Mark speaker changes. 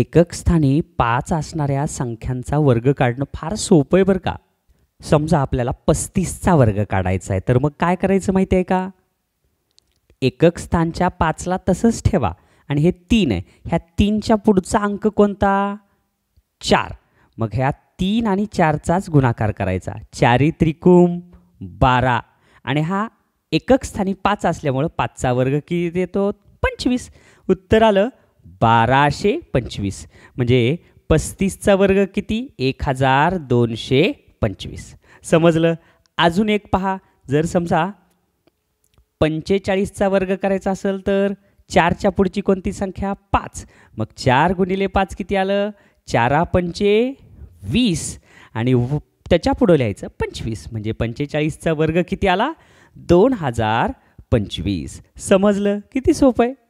Speaker 1: एकक स्थानी पाच असणाऱ्या संख्यांचा वर्ग काढणं फार सोपं आहे बरं का समजा आपल्याला पस्तीसचा वर्ग काढायचा आहे तर मग काय करायचं माहिती आहे का एकक स्थानच्या पाचला तसंच ठेवा आणि हे तीन आहे ह्या तीनच्या पुढचा अंक कोणता चार मग ह्या तीन आणि चारचाच गुणाकार करायचा चारी त्रिकुम बारा आणि हा एकक स्थानी पाच असल्यामुळं पाचचा वर्ग किती देतो पंचवीस उत्तर आलं बाराशे पंचवीस म्हणजे पस्तीसचा वर्ग किती एक हजार दोनशे पंचवीस समजलं अजून एक पहा जर समजा पंचेचाळीसचा वर्ग करायचा असेल तर चारच्या पुढची कोणती संख्या पाच मग चार गुणिले पाच किती आलं चारा पंचे वीस आणि त्याच्या पुढं लिहायचं पंचवीस म्हणजे पंचेचाळीसचा वर्ग किती आला दोन हजार पंचवीस समजलं किती सोपं आहे